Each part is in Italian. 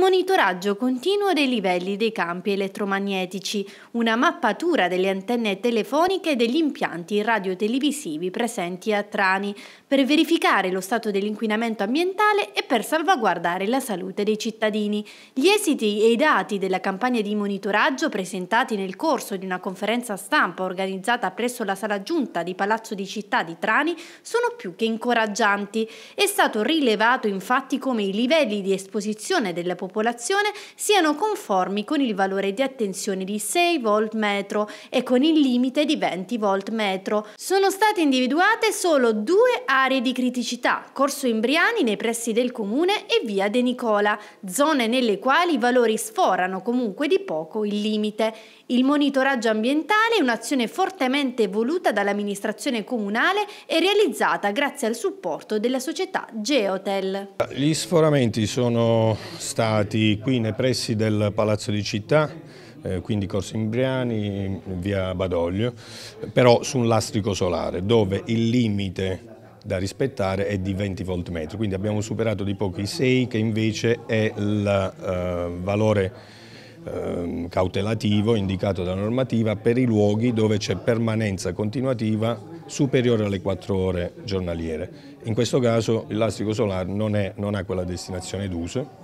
monitoraggio continuo dei livelli dei campi elettromagnetici, una mappatura delle antenne telefoniche e degli impianti radiotelevisivi presenti a Trani per verificare lo stato dell'inquinamento ambientale e per salvaguardare la salute dei cittadini. Gli esiti e i dati della campagna di monitoraggio presentati nel corso di una conferenza stampa organizzata presso la sala giunta di Palazzo di Città di Trani sono più che incoraggianti. È stato rilevato infatti come i livelli di esposizione della popolazione popolazione siano conformi con il valore di attenzione di 6 volt metro e con il limite di 20 volt metro. Sono state individuate solo due aree di criticità, Corso Imbriani nei pressi del comune e Via De Nicola, zone nelle quali i valori sforano comunque di poco il limite. Il monitoraggio ambientale è un'azione fortemente voluta dall'amministrazione comunale e realizzata grazie al supporto della società Geotel. Gli sforamenti sono stati stati qui nei pressi del Palazzo di Città, eh, quindi Corso Imbriani, via Badoglio, però su un lastrico solare dove il limite da rispettare è di 20 voltmetri, quindi abbiamo superato di poco i 6 che invece è il eh, valore eh, cautelativo indicato dalla normativa per i luoghi dove c'è permanenza continuativa superiore alle 4 ore giornaliere. In questo caso il lastrico solare non, è, non ha quella destinazione d'uso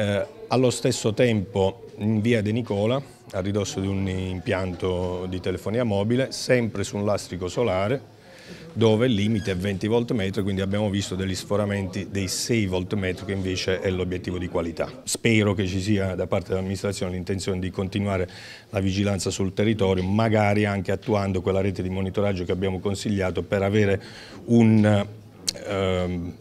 eh, allo stesso tempo in via De Nicola, a ridosso di un impianto di telefonia mobile, sempre su un lastrico solare, dove il limite è 20 voltmetri, quindi abbiamo visto degli sforamenti dei 6 voltmetri che invece è l'obiettivo di qualità. Spero che ci sia da parte dell'amministrazione l'intenzione di continuare la vigilanza sul territorio, magari anche attuando quella rete di monitoraggio che abbiamo consigliato per avere un... Ehm,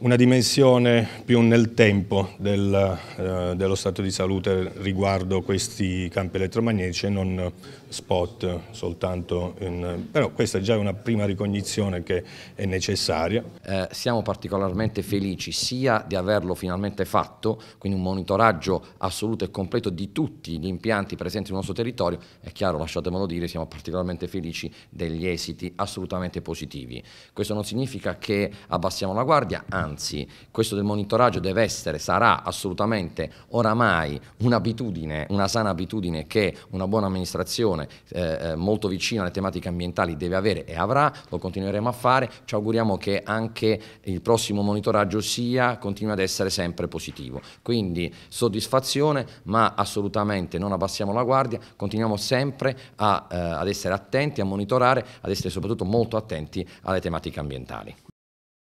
una dimensione più nel tempo del, eh, dello stato di salute riguardo questi campi elettromagnetici e non spot soltanto, in, però questa è già una prima ricognizione che è necessaria. Eh, siamo particolarmente felici sia di averlo finalmente fatto, quindi un monitoraggio assoluto e completo di tutti gli impianti presenti nel nostro territorio, è chiaro lasciatemelo dire, siamo particolarmente felici degli esiti assolutamente positivi. Questo non significa che abbassiamo la guardia, anzi anzi questo del monitoraggio deve essere, sarà assolutamente oramai un'abitudine, una sana abitudine che una buona amministrazione eh, eh, molto vicina alle tematiche ambientali deve avere e avrà, lo continueremo a fare, ci auguriamo che anche il prossimo monitoraggio sia, continui ad essere sempre positivo. Quindi soddisfazione, ma assolutamente non abbassiamo la guardia, continuiamo sempre a, eh, ad essere attenti, a monitorare, ad essere soprattutto molto attenti alle tematiche ambientali.